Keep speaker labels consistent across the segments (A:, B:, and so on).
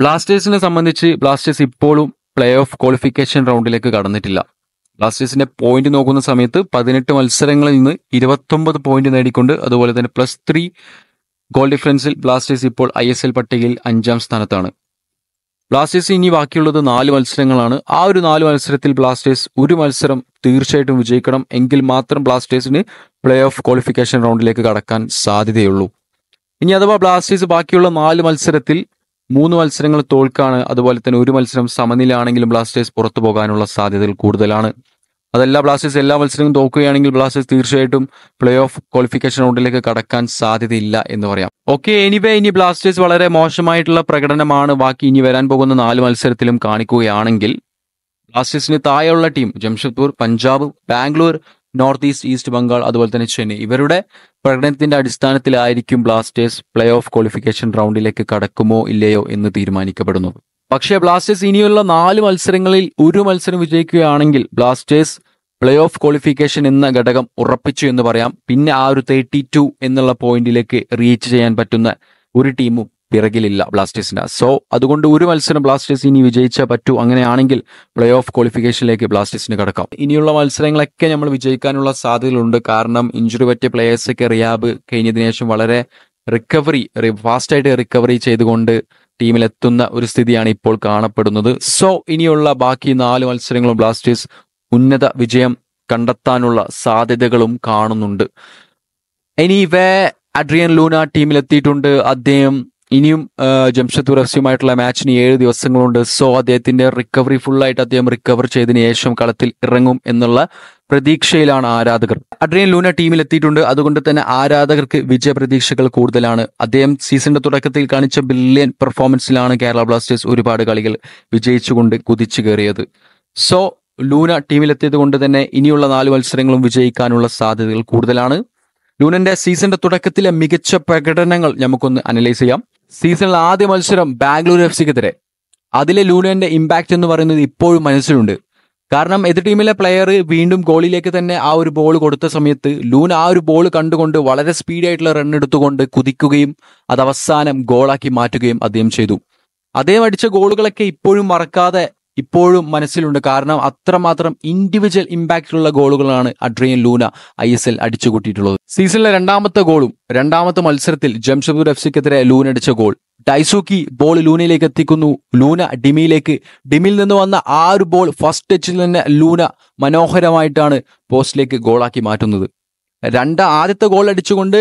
A: ബ്ലാസ്റ്റേഴ്സിനെ സംബന്ധിച്ച് ബ്ലാസ്റ്റേഴ്സ് ഇപ്പോഴും പ്ലേ ഓഫ് ക്വാളിഫിക്കേഷൻ റൗണ്ടിലേക്ക് കടന്നിട്ടില്ല ബ്ലാസ്റ്റേഴ്സിന്റെ പോയിന്റ് നോക്കുന്ന സമയത്ത് പതിനെട്ട് മത്സരങ്ങളിൽ നിന്ന് ഇരുപത്തൊമ്പത് പോയിന്റ് നേടിക്കൊണ്ട് അതുപോലെ തന്നെ പ്ലസ് ത്രീ ഗോൾ ഡിഫറൻസിൽ ബ്ലാസ്റ്റേഴ്സ് ഇപ്പോൾ ഐ എസ് എൽ പട്ടികയിൽ അഞ്ചാം സ്ഥാനത്താണ് ബ്ലാസ്റ്റേഴ്സ് ഇനി ബാക്കിയുള്ളത് നാല് മത്സരങ്ങളാണ് ആ ഒരു നാല് മത്സരത്തിൽ ബ്ലാസ്റ്റേഴ്സ് ഒരു മത്സരം തീർച്ചയായിട്ടും വിജയിക്കണം എങ്കിൽ മാത്രം ബ്ലാസ്റ്റേഴ്സിന് പ്ലേ ഓഫ് ക്വാളിഫിക്കേഷൻ റൗണ്ടിലേക്ക് കടക്കാൻ സാധ്യതയുള്ളൂ ഇനി അഥവാ ബ്ലാസ്റ്റേഴ്സ് ബാക്കിയുള്ള നാല് മത്സരത്തിൽ മൂന്ന് മത്സരങ്ങൾ തോൽക്കാണ് അതുപോലെ തന്നെ ഒരു മത്സരം സമനിലാണെങ്കിലും ബ്ലാസ്റ്റേഴ്സ് പുറത്തു പോകാനുള്ള സാധ്യതകൾ കൂടുതലാണ് അതല്ല ബ്ലാസ്റ്റേഴ്സ് എല്ലാ മത്സരങ്ങളും തോക്കുകയാണെങ്കിൽ ബ്ലാസ്റ്റേഴ്സ് തീർച്ചയായിട്ടും പ്ലേ ഓഫ് ക്വാളിഫിക്കേഷൻ റൗണ്ടിലേക്ക് കടക്കാൻ സാധ്യതയില്ല എന്ന് പറയാം ഓക്കെ എനിവേ ഇനി ബ്ലാസ്റ്റേഴ്സ് വളരെ മോശമായിട്ടുള്ള പ്രകടനമാണ് ബാക്കി ഇനി വരാൻ പോകുന്ന നാല് മത്സരത്തിലും കാണിക്കുകയാണെങ്കിൽ ബ്ലാസ്റ്റേഴ്സിന് താഴെയുള്ള team Jamshedpur Punjab Bangalore North East East Bengal അതുപോലെ തന്നെ ചെന്നൈ ഇവരുടെ പ്രകടനത്തിന്റെ അടിസ്ഥാനത്തിലായിരിക്കും ബ്ലാസ്റ്റേഴ്സ് പ്ലേ ഓഫ് ക്വാളിഫിക്കേഷൻ റൗണ്ടിലേക്ക് കടക്കുമോ ഇല്ലയോ എന്ന് തീരുമാനിക്കപ്പെടുന്നത് പക്ഷേ ബ്ലാസ്റ്റേഴ്സ് ഇനിയുള്ള നാല് മത്സരങ്ങളിൽ ഒരു മത്സരം വിജയിക്കുകയാണെങ്കിൽ ബ്ലാസ്റ്റേഴ്സ് പ്ലേ ഓഫ് ക്വാളിഫിക്കേഷൻ എന്ന ഘടകം ഉറപ്പിച്ചു എന്ന് പറയാം പിന്നെ ആ ഒരു തേർട്ടി ടു എന്നുള്ള പോയിന്റിലേക്ക് റീച്ച് ചെയ്യാൻ പറ്റുന്ന ഒരു ടീമും പിറകിലില്ല ബ്ലാസ്റ്റേഴ്സിന്റെ സോ അതുകൊണ്ട് ഒരു മത്സരം ബ്ലാസ്റ്റേഴ്സ് ഇനി വിജയിച്ചാൽ പറ്റൂ അങ്ങനെയാണെങ്കിൽ പ്ലേ ഓഫ് ക്വാളിഫിക്കേഷനിലേക്ക് ബ്ലാസ്റ്റേഴ്സിന് കടക്കാം ഇനിയുള്ള മത്സരങ്ങളൊക്കെ നമ്മൾ വിജയിക്കാനുള്ള സാധ്യതകളുണ്ട് കാരണം ഇഞ്ചുറി പറ്റിയ പ്ലേയേഴ്സൊക്കെ റിയാബ് കഴിഞ്ഞതിന് ശേഷം വളരെ റിക്കവറി ഫാസ്റ്റായിട്ട് റിക്കവറി ചെയ്തുകൊണ്ട് ടീമിലെത്തുന്ന ഒരു സ്ഥിതിയാണ് ഇപ്പോൾ കാണപ്പെടുന്നത് സോ ഇനിയുള്ള ബാക്കി നാല് മത്സരങ്ങളും ബ്ലാസ്റ്റേഴ്സ് ഉന്നത വിജയം കണ്ടെത്താനുള്ള സാധ്യതകളും കാണുന്നുണ്ട് എനിവേ അഡ്രിയൻ ലൂന ടീമിലെത്തിയിട്ടുണ്ട് അദ്ദേഹം ഇനിയും ജംഷദ്പൂർ എഫ് സിയുമായിട്ടുള്ള മാച്ചിന് ഏഴ് ദിവസങ്ങളുണ്ട് സോ അദ്ദേഹത്തിന്റെ റിക്കവറി ഫുള്ളായിട്ട് അദ്ദേഹം റിക്കവർ ചെയ്തതിനു ശേഷം കളത്തിൽ ഇറങ്ങും എന്നുള്ള പ്രതീക്ഷയിലാണ് ആരാധകർ അഡ്രിയൻ ലൂന ടീമിൽ എത്തിയിട്ടുണ്ട് അതുകൊണ്ട് തന്നെ ആരാധകർക്ക് വിജയപ്രതീക്ഷകൾ കൂടുതലാണ് അദ്ദേഹം സീസണിന്റെ തുടക്കത്തിൽ കാണിച്ച ബില്യൻ പെർഫോമൻസിലാണ് കേരള ബ്ലാസ്റ്റേഴ്സ് ഒരുപാട് കളികൾ വിജയിച്ചുകൊണ്ട് കുതിച്ചു കയറിയത് സോ ലൂന ടീമിലെത്തിയത് കൊണ്ട് തന്നെ ഇനിയുള്ള നാല് മത്സരങ്ങളും വിജയിക്കാനുള്ള സാധ്യതകൾ കൂടുതലാണ് ലൂനന്റെ സീസണിന്റെ തുടക്കത്തിലെ മികച്ച പ്രകടനങ്ങൾ നമുക്കൊന്ന് അനലൈസ് ചെയ്യാം സീസണിലെ ആദ്യ മത്സരം ബാംഗ്ലൂർ എഫ് സിക്കെതിരെ അതിലെ ലൂലന്റെ ഇമ്പാക്റ്റ് എന്ന് പറയുന്നത് ഇപ്പോഴും മനസ്സിലുണ്ട് കാരണം എതിർ ടീമിലെ പ്ലെയർ വീണ്ടും ഗോളിലേക്ക് തന്നെ ആ ഒരു ബോൾ കൊടുത്ത സമയത്ത് ലൂൻ ആ ഒരു ബോൾ കണ്ടുകൊണ്ട് വളരെ സ്പീഡായിട്ടുള്ള റൺ എടുത്തുകൊണ്ട് കുതിക്കുകയും അത് അവസാനം ഗോളാക്കി മാറ്റുകയും അദ്ദേഹം ചെയ്തു അദ്ദേഹം അടിച്ച ഗോളുകളൊക്കെ ഇപ്പോഴും മറക്കാതെ ഇപ്പോഴും മനസ്സിലുണ്ട് കാരണം അത്രമാത്രം ഇൻഡിവിജ്വൽ ഇമ്പാക്റ്റുള്ള ഗോളുകളാണ് Adrian Luna I S L അടിച്ചുകൂട്ടിയിട്ടുള്ളത് സീസണിലെ രണ്ടാമത്തെ ഗോളും രണ്ടാമത്തെ മത്സരത്തിൽ ജംഷഡ്പൂർ എഫ് സിക്കെതിരെ ലൂന അടിച്ച ഗോൾ ഡൈസൂക്കി ബോൾ ലൂനയിലേക്ക് എത്തിക്കുന്നു ലൂന ഡിമിയിലേക്ക് ഡിമിയിൽ നിന്ന് വന്ന ആ ഒരു ബോൾ ഫസ്റ്റ് ടച്ചിൽ തന്നെ ലൂന മനോഹരമായിട്ടാണ് പോസ്റ്റിലേക്ക് ഗോളാക്കി മാറ്റുന്നത് രണ്ട് ആദ്യത്തെ ഗോൾ അടിച്ചുകൊണ്ട്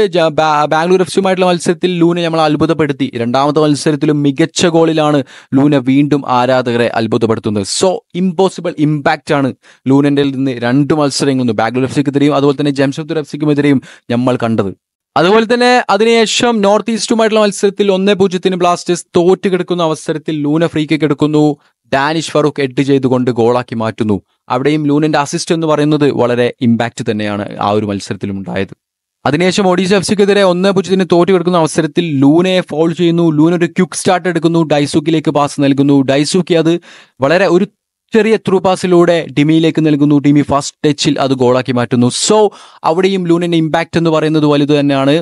A: ബാംഗ്ലൂർ എഫ് സിയുമായിട്ടുള്ള മത്സരത്തിൽ ലൂനെ നമ്മൾ അത്ഭുതപ്പെടുത്തി രണ്ടാമത്തെ മത്സരത്തിലും മികച്ച ഗോളിലാണ് ലൂന വീണ്ടും ആരാധകരെ അത്ഭുതപ്പെടുത്തുന്നത് സോ ഇമ്പോസിബിൾ ഇമ്പാക്റ്റ് ആണ് ലൂനന്റെ നിന്ന് രണ്ട് മത്സരങ്ങളും ബാംഗ്ലൂർ എഫ് സിക്കെതിരെയും അതുപോലെ തന്നെ ജംഷദ്പൂർ എഫ് സിക്കുമെതിരെയും നമ്മൾ കണ്ടത് അതുപോലെ തന്നെ അതിനുശേഷം നോർത്ത് ഈസ്റ്റുമായിട്ടുള്ള മത്സരത്തിൽ ഒന്നേ പൂജ്യത്തിന് ബ്ലാസ്റ്റേഴ്സ് തോറ്റ് കിടക്കുന്ന അവസരത്തിൽ ലൂന ഫ്രീ കിക്ക് എടുക്കുന്നു ഡാനിഷ് ഫറൂഖ് എഡ് ചെയ്തുകൊണ്ട് ഗോളാക്കി മാറ്റുന്നു അവിടെയും ലൂണിന്റെ അസിസ്റ്റ് എന്ന് പറയുന്നത് വളരെ ഇമ്പാക്റ്റ് തന്നെയാണ് ആ ഒരു മത്സരത്തിലും ഉണ്ടായത് അതിനുശേഷം ഒഡീസ് എഫ് സിക്കെതിരെ ഒന്ന് പൂജ്യത്തിന് തോറ്റു കിടക്കുന്ന അവസരത്തിൽ ലൂനെ ഫോൾ ചെയ്യുന്നു ലൂൻ ഒരു ക്യുക്ക് സ്റ്റാർട്ട് എടുക്കുന്നു ഡൈസൂക്കിലേക്ക് പാസ് നൽകുന്നു ഡൈസൂക്കി അത് വളരെ ഒരു ചെറിയ ത്രൂ പാസിലൂടെ ഡിമിയിലേക്ക് നൽകുന്നു ഡിമി ഫസ്റ്റ് ടച്ചിൽ അത് ഗോളാക്കി മാറ്റുന്നു സോ അവിടെയും ലൂണിന്റെ ഇമ്പാക്റ്റ് എന്ന് പറയുന്നത് വലുത് തന്നെയാണ്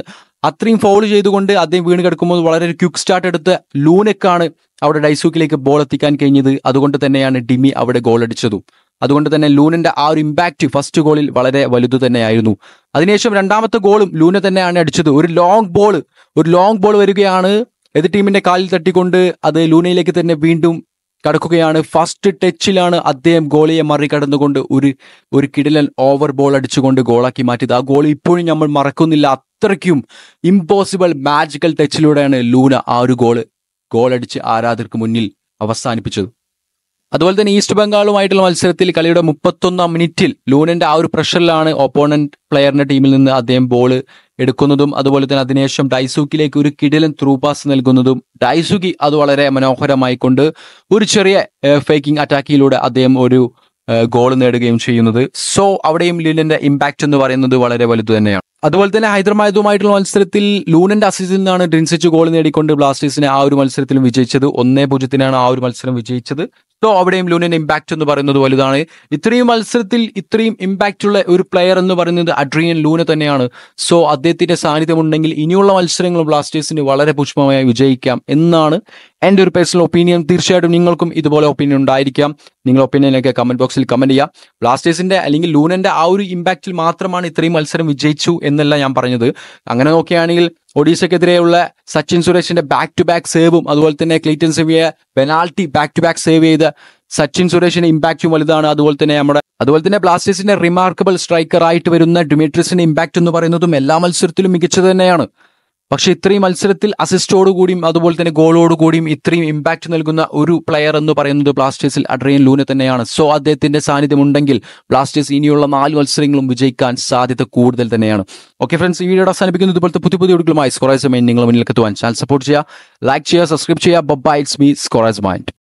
A: അത്രയും ഫോൾ ചെയ്തുകൊണ്ട് അദ്ദേഹം വീണ് കിടക്കുമ്പോൾ വളരെ ഒരു ക്യുക്ക് സ്റ്റാർട്ട് എടുത്ത് ലൂനക്കാണ് അവിടെ ഡൈസൂക്കിലേക്ക് ബോൾ എത്തിക്കാൻ കഴിഞ്ഞത് അതുകൊണ്ട് തന്നെയാണ് ഡിമി അവിടെ ഗോൾ അടിച്ചതും അതുകൊണ്ട് തന്നെ ലൂനിന്റെ ആ ഒരു ഇമ്പാക്റ്റ് ഫസ്റ്റ് ഗോളിൽ വളരെ വലുത് തന്നെയായിരുന്നു അതിനുശേഷം രണ്ടാമത്തെ ഗോളും ലൂന തന്നെയാണ് അടിച്ചത് ഒരു ലോങ് ബോൾ ഒരു ലോങ് ബോൾ വരികയാണ് എതിർ ടീമിന്റെ കാലിൽ തട്ടിക്കൊണ്ട് അത് ലൂനയിലേക്ക് തന്നെ വീണ്ടും കടക്കുകയാണ് ഫസ്റ്റ് ടച്ചിലാണ് അദ്ദേഹം ഗോളിയെ മറികടന്നുകൊണ്ട് ഒരു ഒരു കിടലൻ ഓവർ ബോൾ അടിച്ചുകൊണ്ട് ഗോളാക്കി മാറ്റിയത് ആ ഗോൾ ഇപ്പോഴും നമ്മൾ മറക്കുന്നില്ല അത്രയ്ക്കും ഇമ്പോസിബിൾ മാജിക്കൽ ടച്ചിലൂടെയാണ് ലൂന ആ ഒരു ഗോള് ഗോളടിച്ച് ആരാധകർക്ക് മുന്നിൽ അവസാനിപ്പിച്ചത് അതുപോലെ തന്നെ ഈസ്റ്റ് ബംഗാളുമായിട്ടുള്ള മത്സരത്തിൽ കളിയുടെ മുപ്പത്തൊന്നാം മിനിറ്റിൽ ലൂണിന്റെ ആ ഒരു പ്രഷറിലാണ് ഓപ്പോണന്റ് പ്ലെയറിന്റെ ടീമിൽ നിന്ന് അദ്ദേഹം ബോൾ എടുക്കുന്നതും അതുപോലെ തന്നെ അതിനുശേഷം ഡൈസൂക്കിലേക്ക് ഒരു കിടിലൻ ത്രൂ പാസ് നൽകുന്നതും ഡൈസുക്കി അത് വളരെ മനോഹരമായി കൊണ്ട് ഒരു ചെറിയ ഫേക്കിംഗ് അറ്റാക്കിലൂടെ അദ്ദേഹം ഒരു ഗോൾ നേടുകയും ചെയ്യുന്നത് സോ അവിടെയും ലീലിന്റെ ഇമ്പാക്ട് എന്ന് പറയുന്നത് വളരെ വലുത് തന്നെയാണ് അതുപോലെ തന്നെ ഹൈദരാബാദുമായിട്ടുള്ള മത്സരത്തിൽ ലൂണന്റെ അസിസ്റ്റിൽ നിന്നാണ് ഡ്രിൻസിച്ച് ഗോൾ നേടിക്കൊണ്ട് ബ്ലാസ്റ്റേഴ്സിനെ ആ ഒരു മത്സരത്തിലും വിജയിച്ചത് ഒന്നേ പൂജ്യത്തിനാണ് ആ ഒരു മത്സരം വിജയിച്ചത് സോ അവിടെയും ലൂനൻ ഇമ്പാക്ട് എന്ന് പറയുന്നത് വലുതാണ് ഇത്രയും മത്സരത്തിൽ ഇത്രയും ഇമ്പാക്റ്റ് ഉള്ള ഒരു പ്ലെയർ എന്ന് പറയുന്നത് അഡ്രിയൻ ലൂന തന്നെയാണ് സോ അദ്ദേഹത്തിന്റെ സാന്നിധ്യം ഉണ്ടെങ്കിൽ ഇനിയുള്ള മത്സരങ്ങളും ബ്ലാസ്റ്റേഴ്സിന് വളരെ പുഷ്പമായി വിജയിക്കാം എന്നാണ് എൻ്റെ ഒരു പേഴ്സണൽ ഒപ്പീനിയൻ തീർച്ചയായിട്ടും നിങ്ങൾക്കും ഇതുപോലെ ഒപ്പീനിയൻ ഉണ്ടായിരിക്കാം നിങ്ങൾ ഒപ്പീനിയനൊക്കെ കമന്റ് ബോക്സിൽ കമന്റ് ചെയ്യാം ബ്ലാസ്റ്റേഴ്സിന്റെ അല്ലെങ്കിൽ ലൂനന്റെ ആ ഒരു ഇമ്പാക്റ്റിൽ മാത്രമാണ് ഇത്രയും മത്സരം വിജയിച്ചു എന്നല്ല ഞാൻ പറഞ്ഞത് അങ്ങനെ നോക്കുകയാണെങ്കിൽ ഒഡീഷയ്ക്കെതിരെയുള്ള സച്ചിൻ സുരേഷിന്റെ ബാക്ക് ടു ബാക്ക് സേവും അതുപോലെ തന്നെ ക്ലീറ്റൻ സെവിയെ penalty back to back save ചെയ്ത സച്ചിൻ സുരേഷിന്റെ ഇമ്പാക്റ്റും വലുതാണ് അതുപോലെ തന്നെ നമ്മുടെ അതുപോലെ തന്നെ ബ്ലാസ്റ്റേഴ്സിന്റെ റിമാർക്കബിൾ സ്ട്രൈക്കർ ആയിട്ട് വരുന്ന ഡിമിട്രിസിന്റെ ഇമ്പാക്റ്റ് എന്ന് പറയുന്നതും എല്ലാ മത്സരത്തിലും മികച്ചത് തന്നെയാണ് പക്ഷെ ഇത്രയും മത്സരത്തിൽ അസിസ്റ്റോടുകൂടിയും അതുപോലെ തന്നെ ഗോളോടുകൂടിയും ഇത്രയും ഇമ്പാക്ട് നൽകുന്ന ഒരു പ്ലെയർ എന്ന് പറയുന്നത് ബ്ലാസ്റ്റേഴ്സിൽ അഡ്രിയൻ ലൂനെ തന്നെയാണ് സോ അദ്ദേഹത്തിന്റെ സാന്നിധ്യം ഉണ്ടെങ്കിൽ ബ്ലാസ്റ്റേഴ്സ് ഇനിയുള്ള നാല് മത്സരങ്ങളും വിജയിക്കാൻ സാധ്യത കൂടുതൽ തന്നെയാണ് ഓക്കെ ഫ്രണ്ട്സ് ഈ വീഡിയോ അവസാനിപ്പിക്കുന്നത് ഇതുപോലത്തെ പുതിയ പുതിയ വീഡിയോകളുമായി സ്കോറേസ് മൈൻഡ് നിങ്ങൾ മുന്നിലേക്ക് എത്തുവാൻ ചാനൽ സപ്പോർട്ട് ചെയ്യുക ലൈക്ക് ചെയ്യുക സബ്സ്ക്രൈബ് ചെയ്യുക bye it's me scores mind